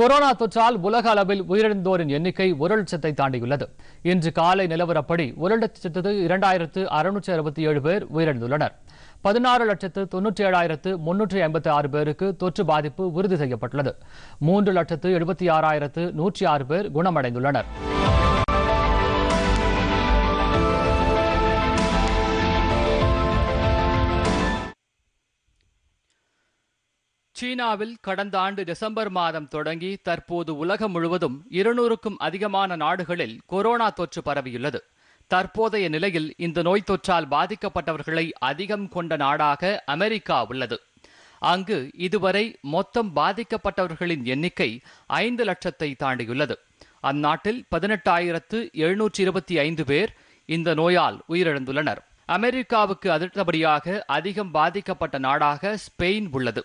corona தொற்றால் உலக அளவில் உயிரிழந்தோரின் எண்ணிக்கை ஒரு லட்சத்தை தாண்டியுள்ளது இன்று காலை நிலவரப்படி ஒரு லட்சத்து இரண்டாயிரத்து அறுநூற்று அறுபத்தி ஏழு பேர் உயிரிழந்துள்ளனர் பதினாறு லட்சத்து தொன்னூற்றி ஏழாயிரத்து முன்னூற்றி ஐம்பத்தி ஆறு பேருக்கு தொற்று பாதிப்பு உறுதி செய்யப்பட்டுள்ளது மூன்று லட்சத்து எழுபத்தி ஆறாயிரத்து நூற்றி ஆறு பேர் குணமடைந்துள்ளனர் சீனாவில் கடந்த ஆண்டு டிசம்பர் மாதம் தொடங்கி தற்போது உலகம் முழுவதும் இருநூறுக்கும் அதிகமான நாடுகளில் கொரோனா தொற்று பரவியுள்ளது தற்போதைய நிலையில் இந்த நோய் தொற்றால் பாதிக்கப்பட்டவர்களை அதிகம் கொண்ட நாடாக அமெரிக்கா உள்ளது அங்கு இதுவரை மொத்தம் பாதிக்கப்பட்டவர்களின் எண்ணிக்கை ஐந்து லட்சத்தை தாண்டியுள்ளது அந்நாட்டில் பதினெட்டாயிரத்து எழுநூற்றி இருபத்தி ஐந்து பேர் இந்த நோயால் உயிரிழந்துள்ளனர் அமெரிக்காவுக்கு அடுத்தபடியாக அதிகம் பாதிக்கப்பட்ட நாடாக ஸ்பெயின் உள்ளது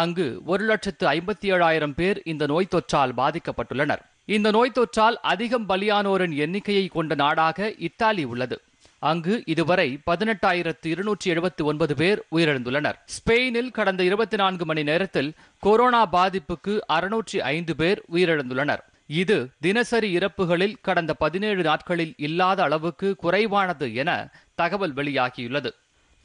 அங்கு ஒரு லட்சத்து ஐம்பத்தி ஏழாயிரம் பேர் இந்த நோய் தொற்றால் பாதிக்கப்பட்டுள்ளனர் இந்த நோய் தொற்றால் அதிகம் பலியானோரின் எண்ணிக்கையை கொண்ட நாடாக இத்தாலி உள்ளது அங்கு இதுவரை பதினெட்டாயிரத்து இருநூற்றி எழுபத்தி ஒன்பது பேர் உயிரிழந்துள்ளனர் ஸ்பெயினில் கடந்த இருபத்தி நான்கு மணி நேரத்தில் கொரோனா பாதிப்புக்கு அறுநூற்றி ஐந்து பேர் உயிரிழந்துள்ளனர் இது தினசரி இறப்புகளில் கடந்த பதினேழு நாட்களில் இல்லாத அளவுக்கு குறைவானது என தகவல் வெளியாகியுள்ளது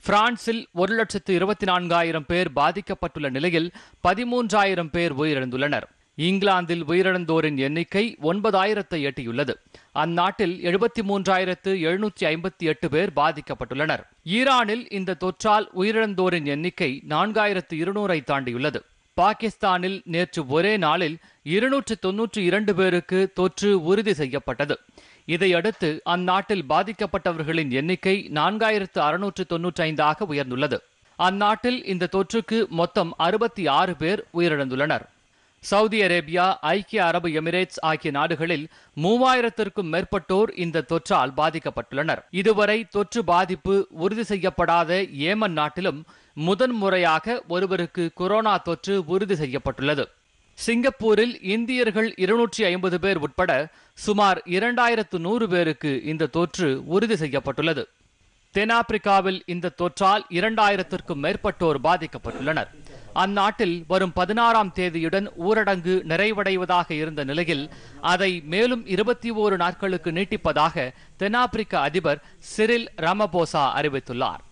பிரான்சில் ஒரு லட்சத்து இருபத்தி நான்காயிரம் பேர் பாதிக்கப்பட்டுள்ள நிலையில் பதிமூன்றாயிரம் பேர் உயிரிழந்துள்ளனர் இங்கிலாந்தில் உயிரிழந்தோரின் எண்ணிக்கை ஒன்பதாயிரத்தை எட்டியுள்ளது அந்நாட்டில் எழுபத்தி மூன்றாயிரத்து எழுநூற்றி ஐம்பத்தி எட்டு பேர் பாதிக்கப்பட்டுள்ளனர் ஈரானில் இந்த தொற்றால் உயிரிழந்தோரின் எண்ணிக்கை நான்காயிரத்து இருநூறை தாண்டியுள்ளது பாகிஸ்தானில் நேற்று ஒரே நாளில் இருநூற்று தொன்னூற்றி இரண்டு பேருக்கு தொற்று உறுதி செய்யப்பட்டது இதையடுத்து அந்நாட்டில் பாதிக்கப்பட்டவர்களின் எண்ணிக்கை நான்காயிரத்து அறுநூற்று தொன்னூற்றி ஐந்தாக உயர்ந்துள்ளது அந்நாட்டில் இந்த தொற்றுக்கு மொத்தம் அறுபத்தி ஆறு பேர் உயிரிழந்துள்ளனர் சவுதி அரேபியா ஐக்கிய அரபு எமிரேட்ஸ் ஆகிய நாடுகளில் மூவாயிரத்திற்கும் மேற்பட்டோர் இந்த தொற்றால் பாதிக்கப்பட்டுள்ளனர் இதுவரை தொற்று பாதிப்பு உறுதி செய்யப்படாத ஏமன் நாட்டிலும் முதன்முறையாக ஒருவருக்கு கொரோனா தொற்று உறுதி செய்யப்பட்டுள்ளது சிங்கப்பூரில் இந்தியர்கள் இருநூற்றி ஐம்பது பேர் உட்பட சுமார் இரண்டாயிரத்து நூறு பேருக்கு இந்த தொற்று உறுதி செய்யப்பட்டுள்ளது தென்னாப்பிரிக்காவில் இந்த தொற்றால் இரண்டாயிரத்திற்கும் மேற்பட்டோர் பாதிக்கப்பட்டுள்ளனர் அந்நாட்டில் வரும் பதினாறாம் தேதியுடன் ஊரடங்கு நிறைவடைவதாக இருந்த நிலையில் அதை மேலும் இருபத்தி ஓரு நாட்களுக்கு நீட்டிப்பதாக தென்னாப்பிரிக்க அதிபர் சிரில் ரமபோசா அறிவித்துள்ளார்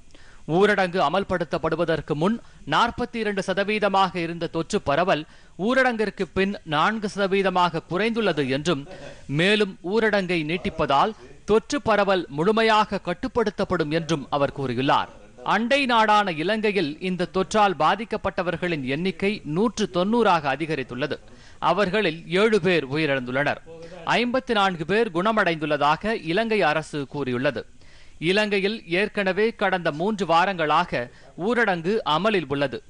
ஊரடங்கு அமல்படுத்தப்படுவதற்கு முன் நாற்பத்தி இரண்டு சதவீதமாக இருந்த தொற்று பரவல் ஊரடங்கிற்கு பின் நான்கு சதவீதமாக குறைந்துள்ளது என்றும் மேலும் ஊரடங்கை நீட்டிப்பதால் தொற்று பரவல் முழுமையாக கட்டுப்படுத்தப்படும் என்றும் அவர் கூறியுள்ளார் அண்டை நாடான இலங்கையில் இந்த தொற்றால் பாதிக்கப்பட்டவர்களின் எண்ணிக்கை நூற்று தொன்னூறாக அதிகரித்துள்ளது அவர்களில் ஏழு பேர் உயிரிழந்துள்ளனர் ஐம்பத்தி நான்கு பேர் குணமடைந்துள்ளதாக இலங்கை அரசு கூறியுள்ளது இலங்கையில் ஏற்கனவே கடந்த மூன்று வாரங்களாக ஊரடங்கு அமலில் உள்ளது